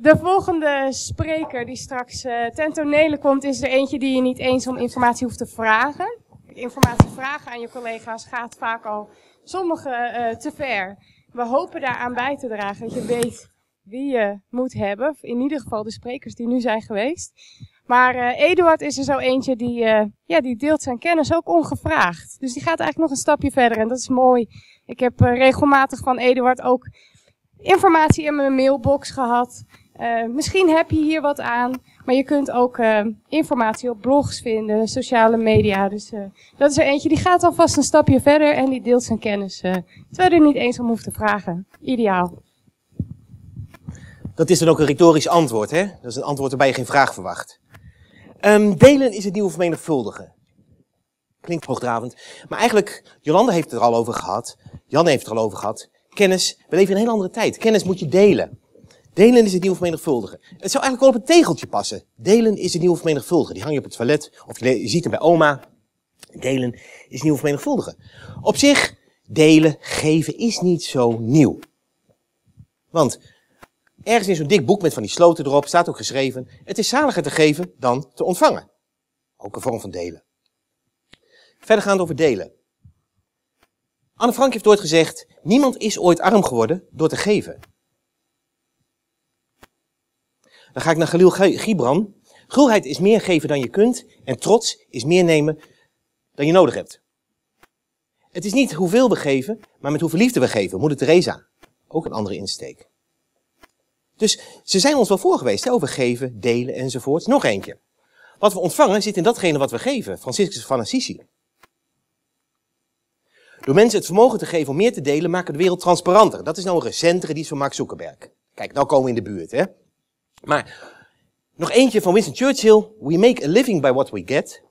De volgende spreker die straks uh, ten tonele komt, is er eentje die je niet eens om informatie hoeft te vragen. Informatie vragen aan je collega's gaat vaak al sommigen eh, te ver. We hopen daaraan bij te dragen, dat je weet wie je moet hebben. In ieder geval de sprekers die nu zijn geweest. Maar eh, Eduard is er zo eentje die, ja, die deelt zijn kennis ook ongevraagd. Dus die gaat eigenlijk nog een stapje verder en dat is mooi. Ik heb regelmatig van Eduard ook informatie in mijn mailbox gehad. Eh, misschien heb je hier wat aan, maar je kunt ook eh, informatie op blogs vinden, sociale media. Dus eh, dat is er eentje die gaat alvast een stapje verder en die deelt zijn kennis. terwijl je er niet eens om hoeft te vragen. Ideaal. Dat is dan ook een retorisch antwoord, hè? Dat is een antwoord waarbij je geen vraag verwacht. Ehm, delen is het nieuwe vermenigvuldigen. Klinkt hoogdravend. Maar eigenlijk, Jolanda heeft het er al over gehad. Jan heeft het er al over gehad. Kennis, we leven in een heel andere tijd. Kennis moet je delen. Delen is het nieuwe vermenigvuldigen. Het zou eigenlijk wel op een tegeltje passen. Delen is het nieuwe vermenigvuldigen. Die hang je op het toilet, of je, ziet hem bij oma. Delen is nieuw vermenigvuldigen. Op zich, delen, geven is niet zo nieuw. Want ergens in zo'n dik boek met van die sloten erop staat ook geschreven: het is zaliger te geven dan te ontvangen. Ook een vorm van delen. Verder gaan we over delen. Anne Frank heeft ooit gezegd: niemand is ooit arm geworden door te geven. Dan ga ik naar Galil Gibran. Gulheid is meer geven dan je kunt en trots is meer nemen dan je nodig hebt. Het is niet hoeveel we geven, maar met hoeveel liefde we geven. Moeder Teresa, ook een andere insteek. Dus ze zijn ons wel voor geweest over geven, delen enzovoort. Nog eentje. Wat we ontvangen zit in datgene wat we geven. Franciscus van Assisi. Door mensen het vermogen te geven om meer te delen, maken we de wereld transparanter. Dat is nou een recentere die is van Mark Zuckerberg. Kijk, nou komen we in de buurt, hè? Maar nog eentje van Winston Churchill. We make a living by what we get.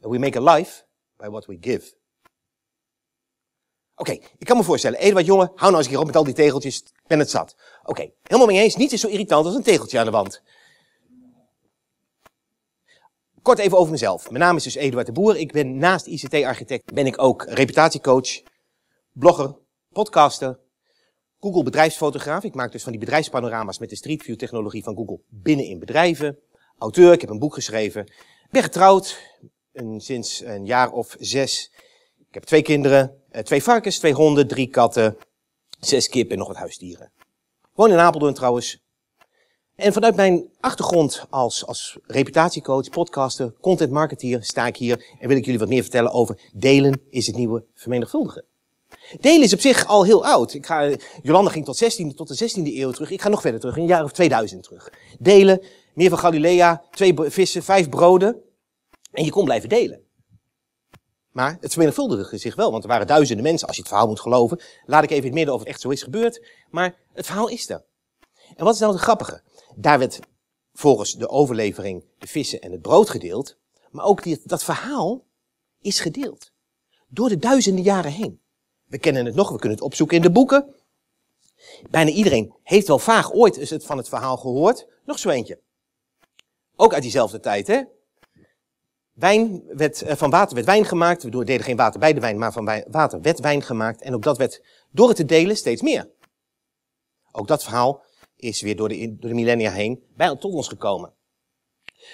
And we make a life by what we give. Oké, ik kan me voorstellen, Eduard jongen, hou nou eens hier op met al die tegeltjes, ben het zat. Oké, helemaal mee eens, niets is zo irritant als een tegeltje aan de wand. Kort even over mezelf. Mijn naam is dus Eduard de Boer. Ik ben naast ICT-architect, ben ik ook reputatiecoach, blogger, podcaster, Google Bedrijfsfotograaf. Ik maak dus van die bedrijfspanorama's met de Street View technologie van Google binnen in bedrijven. Auteur, ik heb een boek geschreven. ben getrouwd sinds een jaar of zes. Ik heb twee kinderen, eh, twee varkens, twee honden, drie katten, zes kippen en nog wat huisdieren. woon in Apeldoorn trouwens. En vanuit mijn achtergrond als, als reputatiecoach, podcaster, content marketeer sta ik hier en wil ik jullie wat meer vertellen over delen is het nieuwe vermenigvuldigen. Delen is op zich al heel oud. Ik ga, Jolanda ging tot, 16, tot de 16e eeuw terug. Ik ga nog verder terug, een jaar of 2000 terug. Delen, meer van Galilea, twee vissen, vijf broden. En je kon blijven delen. Maar het vermenigvuldigde zich wel, want er waren duizenden mensen, als je het verhaal moet geloven. Laat ik even in het midden of het echt zo is gebeurd. Maar het verhaal is er. En wat is nou het grappige? Daar werd volgens de overlevering de vissen en het brood gedeeld. Maar ook die, dat verhaal is gedeeld. Door de duizenden jaren heen. We kennen het nog, we kunnen het opzoeken in de boeken. Bijna iedereen heeft wel vaag ooit eens het van het verhaal gehoord. Nog zo eentje. Ook uit diezelfde tijd, hè? Wijn werd, eh, van water werd wijn gemaakt. We deden geen water bij de wijn, maar van water werd wijn gemaakt. En ook dat werd door het te delen steeds meer. Ook dat verhaal is weer door de, door de millennia heen bij tot ons gekomen.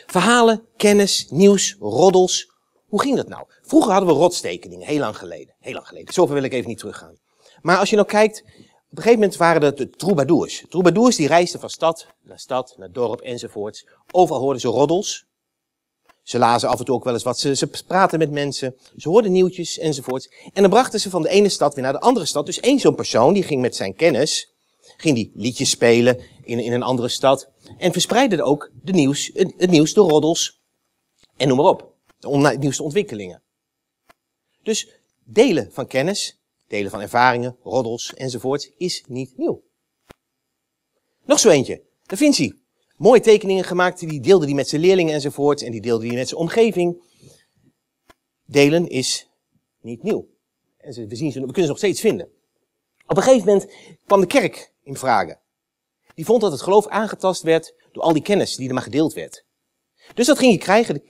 Verhalen, kennis, nieuws, roddels, hoe ging dat nou? Vroeger hadden we rotstekeningen, heel lang geleden. Heel lang geleden. Zover wil ik even niet teruggaan. Maar als je nou kijkt, op een gegeven moment waren dat de troubadours. Troubadours die reisden van stad naar stad, naar dorp enzovoorts. Overal hoorden ze roddels. Ze lazen af en toe ook wel eens wat. Ze, ze praten met mensen. Ze hoorden nieuwtjes enzovoorts. En dan brachten ze van de ene stad weer naar de andere stad. Dus één zo'n persoon, die ging met zijn kennis, ging die liedjes spelen in, in een andere stad. En verspreidde ook de nieuws, het, het nieuws, de roddels en noem maar op de nieuwste ontwikkelingen. Dus delen van kennis, delen van ervaringen, roddels enzovoort is niet nieuw. Nog zo eentje, Da Vinci. Mooie tekeningen gemaakt, die deelde die met zijn leerlingen enzovoort en die deelde die met zijn omgeving. Delen is niet nieuw. En we, zien ze, we kunnen ze nog steeds vinden. Op een gegeven moment kwam de kerk in vragen. Die vond dat het geloof aangetast werd door al die kennis die er maar gedeeld werd. Dus dat ging je krijgen.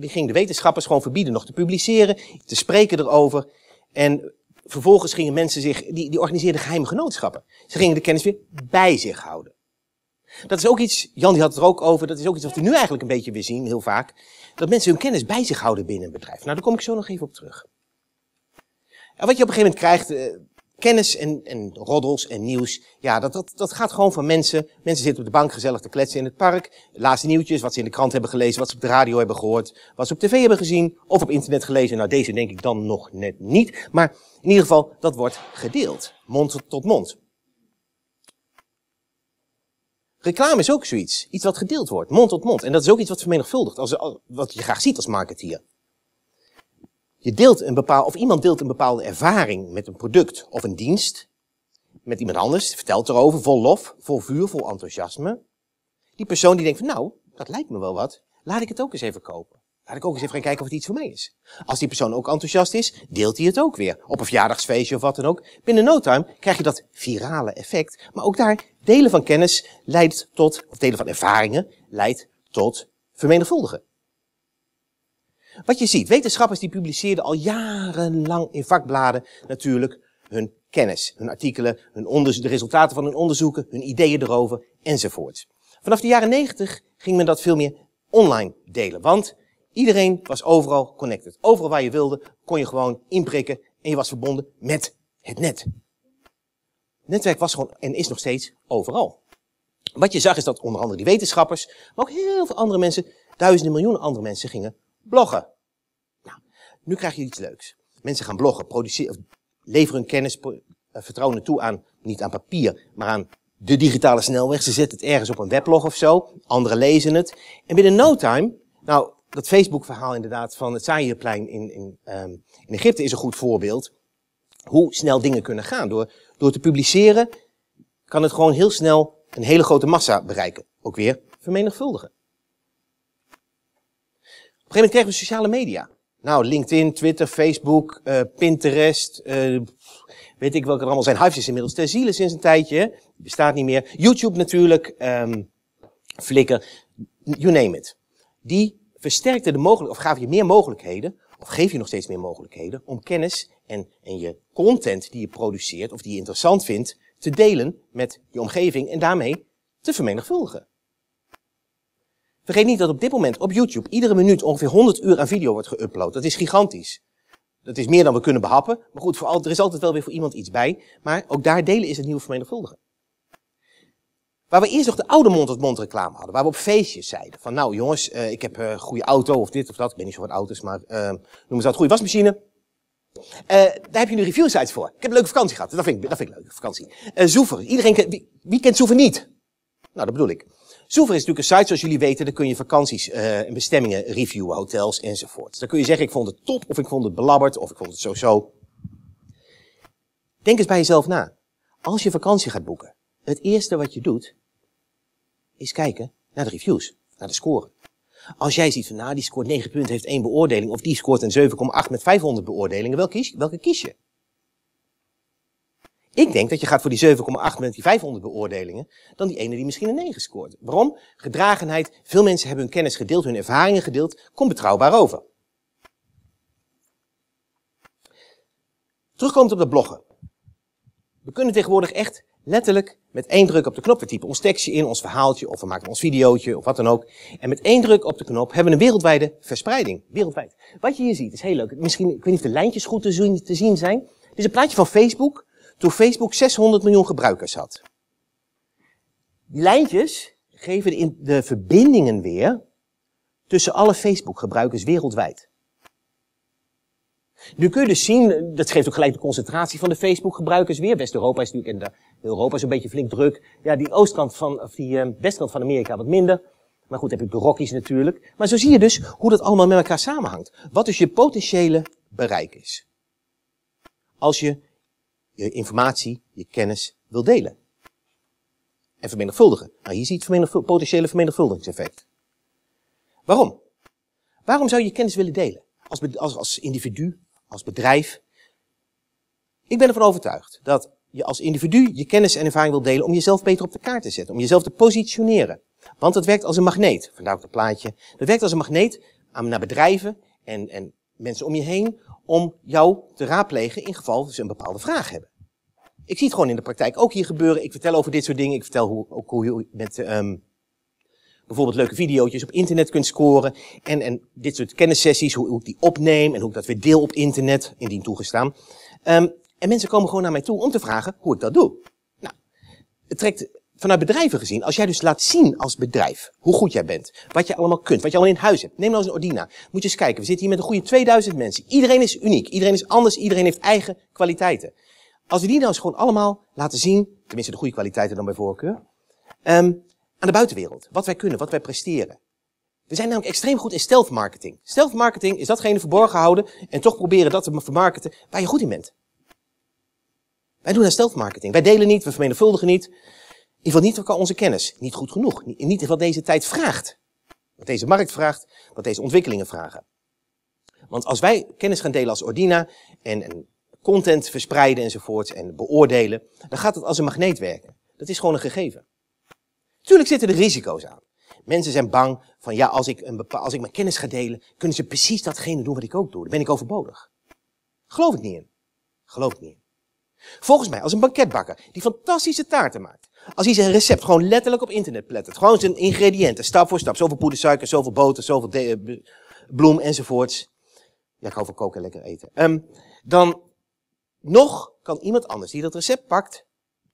Die gingen de wetenschappers gewoon verbieden nog te publiceren, te spreken erover. En vervolgens gingen mensen zich, die, die organiseerden geheime genootschappen. Ze gingen de kennis weer bij zich houden. Dat is ook iets, Jan die had het er ook over, dat is ook iets wat we nu eigenlijk een beetje weer zien, heel vaak. Dat mensen hun kennis bij zich houden binnen een bedrijf. Nou, daar kom ik zo nog even op terug. En wat je op een gegeven moment krijgt, eh, kennis en, en roddels en nieuws, ja, dat, dat, dat gaat gewoon van mensen. Mensen zitten op de bank gezellig te kletsen in het park. Laatste nieuwtjes, wat ze in de krant hebben gelezen, wat ze op de radio hebben gehoord, wat ze op tv hebben gezien of op internet gelezen. Nou, deze denk ik dan nog net niet. Maar in ieder geval, dat wordt gedeeld. Mond tot mond. Reclame is ook zoiets. Iets wat gedeeld wordt, mond tot mond. En dat is ook iets wat vermenigvuldigt, als, wat je graag ziet als marketeer. Je deelt een bepaalde, of iemand deelt een bepaalde ervaring met een product of een dienst. Met iemand anders, vertelt erover, vol lof, vol vuur, vol enthousiasme. Die persoon die denkt van nou, dat lijkt me wel wat. Laat ik het ook eens even kopen. Laat ik ook eens even gaan kijken of het iets voor mij is. Als die persoon ook enthousiast is, deelt hij het ook weer. Op een verjaardagsfeestje of wat dan ook. Binnen no time krijg je dat virale effect. Maar ook daar, delen van kennis leidt tot, of delen van ervaringen leidt tot vermenigvuldigen. Wat je ziet, wetenschappers die publiceerden al jarenlang in vakbladen natuurlijk hun kennis, hun artikelen, hun de resultaten van hun onderzoeken, hun ideeën erover enzovoort. Vanaf de jaren 90 ging men dat veel meer online delen, want iedereen was overal connected. Overal waar je wilde kon je gewoon inprikken en je was verbonden met het net. Het Netwerk was gewoon en is nog steeds overal. Wat je zag is dat onder andere die wetenschappers, maar ook heel veel andere mensen, duizenden miljoenen andere mensen gingen Bloggen. Nou, nu krijg je iets leuks. Mensen gaan bloggen, produceren, leveren hun kennis, eh, vertrouwen toe aan, niet aan papier, maar aan de digitale snelweg. Ze zetten het ergens op een weblog of zo. Anderen lezen het. En binnen no time, nou, dat Facebook-verhaal inderdaad van het Zaïerplein in, in, ehm, in Egypte is een goed voorbeeld. Hoe snel dingen kunnen gaan. Door, door te publiceren kan het gewoon heel snel een hele grote massa bereiken. Ook weer vermenigvuldigen een gegeven moment kregen we sociale media. Nou, LinkedIn, Twitter, Facebook, eh, Pinterest, eh, weet ik welke er allemaal zijn. Hives is inmiddels ter ziele sinds een tijdje. bestaat niet meer. YouTube natuurlijk, um, Flickr, you name it. Die versterkte de mogelijkheden, of gaf je meer mogelijkheden, of geef je nog steeds meer mogelijkheden, om kennis en, en je content die je produceert, of die je interessant vindt, te delen met je omgeving en daarmee te vermenigvuldigen. Vergeet niet dat op dit moment op YouTube iedere minuut ongeveer 100 uur aan video wordt geüpload. Dat is gigantisch. Dat is meer dan we kunnen behappen. Maar goed, voor al, er is altijd wel weer voor iemand iets bij. Maar ook daar delen is het nieuwe vermenigvuldigen. Waar we eerst nog de oude mond-tot-mond reclame hadden. Waar we op feestjes zeiden. Van nou jongens, eh, ik heb een eh, goede auto of dit of dat. Ik ben niet zo van auto's, maar uh, noem eens dat goede wasmachine. Eh, daar heb je nu reviewsites voor. Ik heb een leuke vakantie gehad. Dat vind ik, dat vind ik leuk, vakantie. Zoever. Iedereen, wie, wie kent Zoever niet? Nou, dat bedoel ik. Zoever is natuurlijk een site, zoals jullie weten, daar kun je vakanties eh, en bestemmingen reviewen, hotels enzovoort. Dan kun je zeggen, ik vond het top, of ik vond het belabberd, of ik vond het zo-zo. Denk eens bij jezelf na. Als je vakantie gaat boeken, het eerste wat je doet, is kijken naar de reviews, naar de score. Als jij ziet van, nou, die scoort 9 punten, heeft één beoordeling, of die scoort een 7,8 met 500 beoordelingen, welke kies, welke kies je? Ik denk dat je gaat voor die 7,8 met die 500 beoordelingen dan die ene die misschien een 9 scoort. Waarom? Gedragenheid. Veel mensen hebben hun kennis gedeeld, hun ervaringen gedeeld. komt betrouwbaar over. Terugkomend op dat bloggen. We kunnen tegenwoordig echt letterlijk met één druk op de knop. We typen ons tekstje in, ons verhaaltje of we maken ons videootje of wat dan ook. En met één druk op de knop hebben we een wereldwijde verspreiding. Wereldwijd. Wat je hier ziet is heel leuk. Misschien, ik weet niet of de lijntjes goed te zien zijn. Dit is een plaatje van Facebook toen Facebook 600 miljoen gebruikers had. Die lijntjes geven de verbindingen weer tussen alle Facebook-gebruikers wereldwijd. Nu kun je dus zien, dat geeft ook gelijk de concentratie van de Facebook-gebruikers weer. West-Europa is natuurlijk, en Europa is een beetje flink druk. Ja, die oostkant van, of die eh, westkant van Amerika wat minder. Maar goed, heb je de Rockies natuurlijk. Maar zo zie je dus hoe dat allemaal met elkaar samenhangt. Wat dus je potentiële bereik is. Als je je informatie, je kennis wil delen. En vermenigvuldigen. Nou, hier zie je het potentiële vermenigvuldigingseffect. Waarom? Waarom zou je kennis willen delen? Als, als, als individu, als bedrijf. Ik ben ervan overtuigd dat je als individu je kennis en ervaring wil delen om jezelf beter op de kaart te zetten, om jezelf te positioneren. Want het werkt als een magneet, vandaar ook het plaatje. Dat werkt als een magneet aan, naar bedrijven en, en mensen om je heen, om jou te raadplegen in geval ze een bepaalde vraag hebben. Ik zie het gewoon in de praktijk ook hier gebeuren. Ik vertel over dit soort dingen. Ik vertel hoe, ook hoe je met um, bijvoorbeeld leuke video's op internet kunt scoren. En, en dit soort kennissessies, hoe, hoe, ik die opneem en hoe ik dat weer deel op internet, indien toegestaan. Um, en mensen komen gewoon naar mij toe om te vragen hoe ik dat doe. Nou, het trekt vanuit bedrijven gezien, als jij dus laat zien als bedrijf hoe goed jij bent, wat je allemaal kunt, wat je allemaal in huis hebt. Neem nou eens een Ordina. Moet je eens kijken, we zitten hier met een goede 2000 mensen. Iedereen is uniek, iedereen is anders, iedereen heeft eigen kwaliteiten. Als we die nou eens gewoon allemaal laten zien, tenminste de goede kwaliteiten dan bij voorkeur, ehm, aan de buitenwereld. Wat wij kunnen, wat wij presteren. We zijn namelijk extreem goed in stealth marketing. Stealth marketing is datgene verborgen houden en toch proberen dat te vermarkten waar je goed in bent. Wij doen dat stealth marketing. Wij delen niet, we vermenigvuldigen niet. In ieder geval niet al onze kennis. Niet goed genoeg. Niet wat deze tijd vraagt. Wat deze markt vraagt. Wat deze ontwikkelingen vragen. Want als wij kennis gaan delen als Ordina. En, content verspreiden enzovoort. En beoordelen. Dan gaat het als een magneet werken. Dat is gewoon een gegeven. Tuurlijk zitten er risico's aan. Mensen zijn bang van ja, als ik, een als ik mijn kennis ga delen. Kunnen ze precies datgene doen wat ik ook doe. Dan ben ik overbodig. Geloof ik niet in. Geloof ik niet in. Volgens mij als een banketbakker die fantastische taarten maakt. Als hij zijn recept gewoon letterlijk op internet plettert. Gewoon zijn ingrediënten, stap voor stap. Zoveel poedersuiker, zoveel boter, zoveel eh, bloem enzovoorts. Ja, ik hou van koken lekker eten. Ehm, dan nog kan iemand anders die dat recept pakt,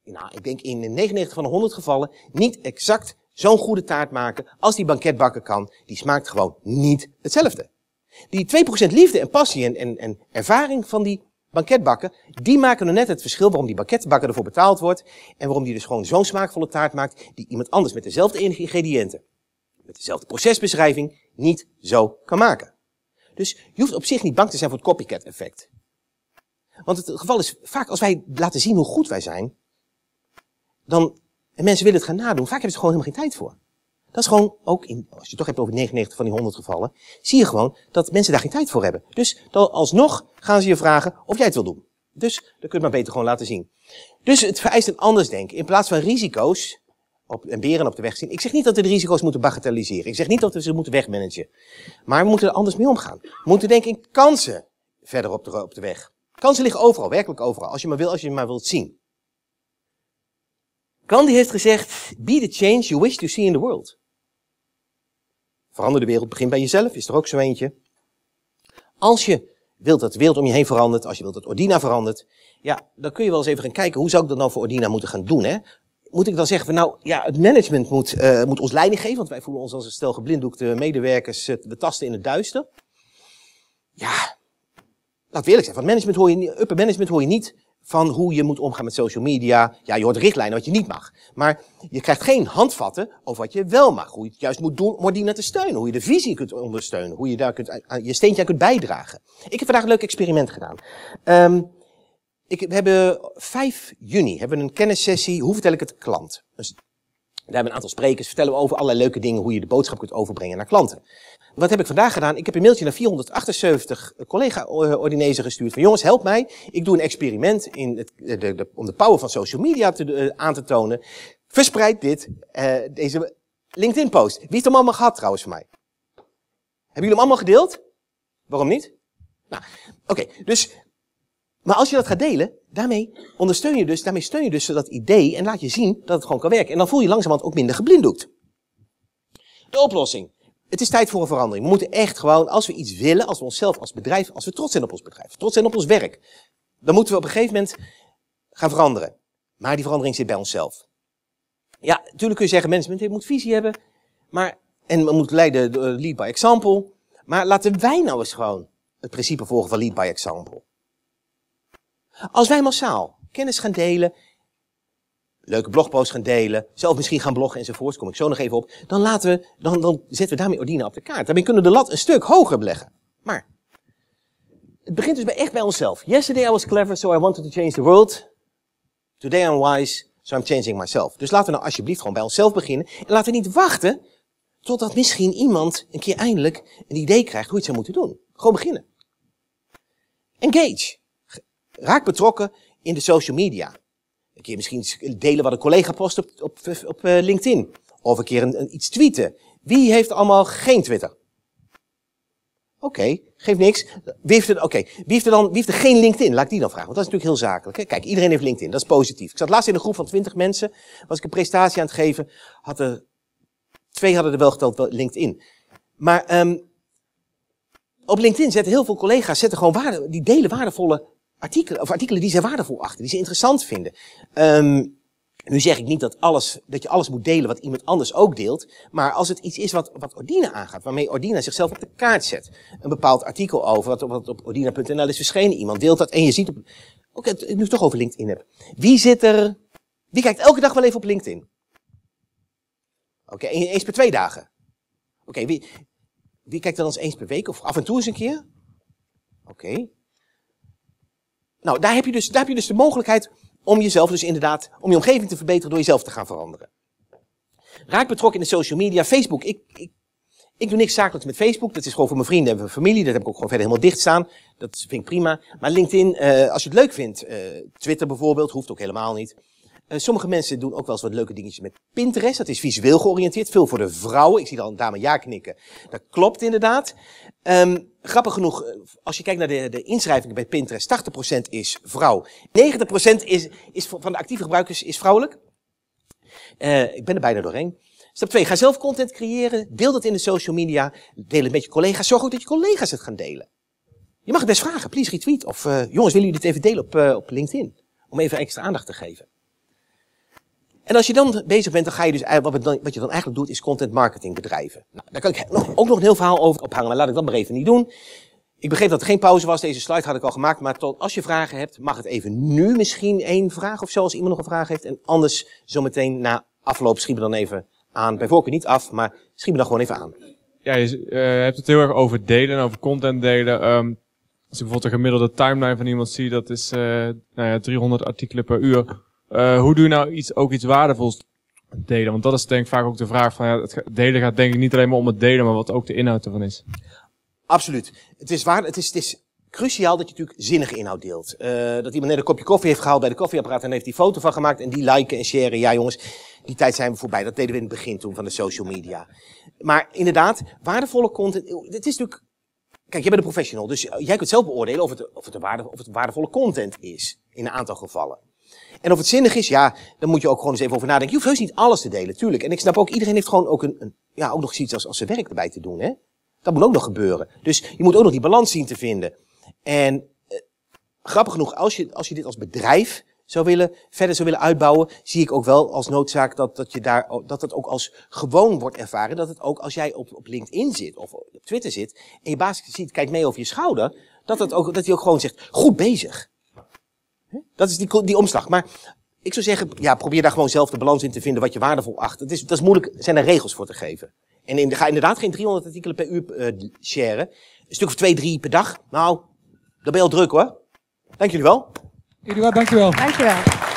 nou, ik denk in 99 van de 100 gevallen, niet exact zo'n goede taart maken als die banketbakker kan. Die smaakt gewoon niet hetzelfde. Die 2% liefde en passie en, en, en ervaring van die banketbakken, die maken er net het verschil waarom die banketbakker ervoor betaald wordt. En waarom die dus gewoon zo'n smaakvolle taart maakt die iemand anders met dezelfde ingrediënten, met dezelfde procesbeschrijving, niet zo kan maken. Dus je hoeft op zich niet bang te zijn voor het copycat effect. Want het geval is vaak als wij laten zien hoe goed wij zijn, dan, en mensen willen het gaan nadoen, vaak hebben ze gewoon helemaal geen tijd voor. Dat is gewoon ook, in, als je het toch hebt over 99 van die 100 gevallen, zie je gewoon dat mensen daar geen tijd voor hebben. Dus dan alsnog gaan ze je vragen of jij het wil doen. Dus dat kun je maar beter gewoon laten zien. Dus het vereist een anders denken. In plaats van risico's op, en beren op de weg zien. Ik zeg niet dat we de risico's moeten bagatelliseren. Ik zeg niet dat we ze moeten wegmanagen. Maar we moeten er anders mee omgaan. We moeten denken in kansen verder op de, op de weg. Kansen liggen overal, werkelijk overal. Als je maar wil, als je maar wilt zien. Gandhi heeft gezegd, be the change you wish to see in the world. Verander de wereld, begin bij jezelf, is er ook zo eentje. Als je wilt dat de wereld om je heen verandert, als je wilt dat Ordina verandert, ja, dan kun je wel eens even gaan kijken, hoe zou ik dat nou voor Ordina moeten gaan doen, hè? Moet ik dan zeggen van nou, ja, het management moet, eh, moet ons leiding geven, want wij voelen ons als een stel geblinddoekte medewerkers, uh, eh, we tasten in het duister. Ja, laat we eerlijk zijn, van management hoor je niet, upper management hoor je niet van hoe je moet omgaan met social media. Ja, je hoort richtlijnen wat je niet mag. Maar je krijgt geen handvatten over wat je wel mag. Hoe je het juist moet doen om naar te steunen. Hoe je de visie kunt ondersteunen. Hoe je daar kunt, je steentje aan kunt bijdragen. Ik heb vandaag een leuk experiment gedaan. Ehm, ik, we hebben 5 juni hebben we een kennissessie. Hoe vertel ik het klant? Dus daar hebben een aantal sprekers, vertellen we over allerlei leuke dingen, hoe je de boodschap kunt overbrengen naar klanten. Wat heb ik vandaag gedaan? Ik heb een mailtje naar 478 collega-ordinezen eh, gestuurd van jongens, help mij. Ik doe een experiment in het, de, om de power van social media te, eh, aan te tonen. Verspreid dit, eh, deze LinkedIn-post. Wie heeft hem allemaal gehad trouwens van mij? Hebben jullie hem allemaal gedeeld? Waarom niet? Nou, oké. Dus maar als je dat gaat delen, daarmee ondersteun je dus, daarmee steun je dus dat idee en laat je zien dat het gewoon kan werken. En dan voel je langzamerhand ook minder geblinddoekt. De oplossing. Het is tijd voor een verandering. We moeten echt gewoon, als we iets willen, als we onszelf, als bedrijf, als we trots zijn op ons bedrijf, trots zijn op ons werk, dan moeten we op een gegeven moment gaan veranderen. Maar die verandering zit bij onszelf. Ja, natuurlijk kun je zeggen, mensen moet visie hebben, maar, en we moeten leiden, lead by example. Maar laten wij nou eens gewoon het principe volgen van lead by example. Als wij massaal kennis gaan delen, leuke blogposts gaan delen, zelf misschien gaan bloggen enzovoorts, kom ik zo nog even op, dan, laten we, dan, dan zetten we daarmee Ordina op de kaart. Daarmee kunnen we de lat een stuk hoger beleggen. Maar het begint dus bij, echt bij onszelf. Yesterday I was clever, so I wanted to change the world. Today I'm wise, so I'm changing myself. Dus laten we nou alsjeblieft gewoon bij onszelf beginnen. En laten we niet wachten totdat misschien iemand een keer eindelijk een idee krijgt hoe je het zou moeten doen. Gewoon beginnen. Engage. Raak betrokken in de social media. Een keer misschien delen wat een collega post op, op, op eh, LinkedIn. Of een keer een, iets tweeten. Wie heeft allemaal geen Twitter? Oké, geeft niks. Wie heeft, er, oké, wie, heeft er dan, wie heeft er geen LinkedIn? Laat ik die dan vragen, want dat is natuurlijk heel zakelijk. Hè? Kijk, iedereen heeft LinkedIn, dat is positief. Ik zat laatst in een groep van twintig mensen, was ik een presentatie aan het geven. twee hadden er wel geteld LinkedIn. Maar ehm, op LinkedIn zetten heel veel collega's zetten gewoon waarde, die delen waardevolle artikelen, of artikelen die ze waardevol achten, die ze interessant vinden. Um, nu zeg ik niet dat, alles, dat je alles moet delen wat iemand anders ook deelt. Maar als het iets is wat, wat Ordina aangaat, waarmee Ordina zichzelf op de kaart zet. Een bepaald artikel over, wat, op ordina.nl is verschenen. Iemand deelt dat en je ziet, oké, okay, nu het toch over LinkedIn heb. Wie zit er, wie kijkt elke dag wel even op LinkedIn? Oké, eens per twee dagen. Oké, wie, wie kijkt dan eens eens per week of af en toe eens een keer? Oké, nou, daar heb, je dus, daar heb je dus de mogelijkheid om jezelf dus inderdaad, om je omgeving te verbeteren door jezelf te gaan veranderen. Raak betrokken in de social media, Facebook. Ik, ik, ik doe niks zakelijks met Facebook. Dat is gewoon voor mijn vrienden en mijn familie. Dat heb ik ook gewoon verder helemaal dicht staan. Dat vind ik prima. Maar LinkedIn, uh, als je het leuk vindt, uh, Twitter bijvoorbeeld, hoeft ook helemaal niet. Eh, sommige mensen doen ook wel eens wat leuke dingetjes met Pinterest. Dat is visueel georiënteerd, veel voor de vrouwen. Ik zie al een dame ja knikken. Dat klopt inderdaad. Ehm, grappig genoeg, eh, als je kijkt naar de, de inschrijvingen bij Pinterest, 80% is vrouw. 90% is, is, van de actieve gebruikers is vrouwelijk. Eh, ik ben er bijna doorheen. Stap 2, ga zelf content creëren. Deel dat in de social media. Deel het met je collega's. Zorg ook dat je collega's het gaan delen. Je mag het best vragen. Please retweet. Of jongens, willen jullie dit even delen op, op LinkedIn? Om even extra aandacht te geven. En als je dan bezig bent, dan ga je dus, eh, wat, dan, wat je dan eigenlijk doet, is content marketing bedrijven. Nou, daar kan ik nog, ook nog een heel verhaal over ophangen, maar laat ik dat maar even niet doen. Ik begreep dat er geen pauze was, deze slide had ik al gemaakt, maar tot, als je vragen hebt, mag het even nu misschien één vraag of zo, als iemand nog een vraag heeft. En anders zometeen na afloop schieben dan even aan, bij voorkeur niet af, maar schieben dan gewoon even aan. Ja, eh, je hebt het heel erg over delen, over content delen. Ehm, als je bijvoorbeeld de gemiddelde timeline van iemand ziet, dat is eh, nou ja, 300 artikelen per uur. Eh, hoe doe je nou iets, ook iets waardevols delen? Want dat is denk ik vaak ook de vraag van, ja, het delen gaat denk ik niet alleen maar om het delen, maar wat ook de inhoud ervan is. Absoluut. Het is waar, het is, het is cruciaal dat je natuurlijk zinnige inhoud deelt. Eh, dat iemand net een kopje koffie heeft gehaald bij de koffieapparaat en heeft die foto van gemaakt en die liken en sharen. Ja jongens, die tijd zijn we voorbij. Dat deden we in het begin toen van de social media. Maar inderdaad, waardevolle content, het is natuurlijk... Kijk, jij bent een professional, dus jij kunt zelf beoordelen of het, of het, of het waardevolle content is. In een aantal gevallen. En of het zinnig is, ja, dan moet je ook gewoon eens even over nadenken. Je hoeft heus niet alles te delen, tuurlijk. En ik snap ook, iedereen heeft gewoon ook, een, een ja, ook nog iets als, als zijn werk erbij te doen. Hè? Dat moet ook nog gebeuren. Dus je moet ook nog die balans zien te vinden. En eh, grappig genoeg, als je, als je dit als bedrijf zou willen, verder zou willen uitbouwen, zie ik ook wel als noodzaak dat, dat, je daar, dat het ook als gewoon wordt ervaren. Dat het ook als jij op, op LinkedIn zit of op Twitter zit en je baas ziet, kijkt mee over je schouder, dat, het ook, dat hij ook gewoon zegt, goed bezig. Dat is die, die omslag. Maar ik zou zeggen, ja, probeer daar gewoon zelf de balans in te vinden wat je waardevol acht. is, dat is moeilijk, zijn er regels voor te geven. En in, ga inderdaad geen 300 artikelen per uur uh, sharen. Een stuk of twee, drie per dag. Nou, dat ben je al druk hoor. Dank jullie wel. Jullie wel, dank je wel. Dank je wel.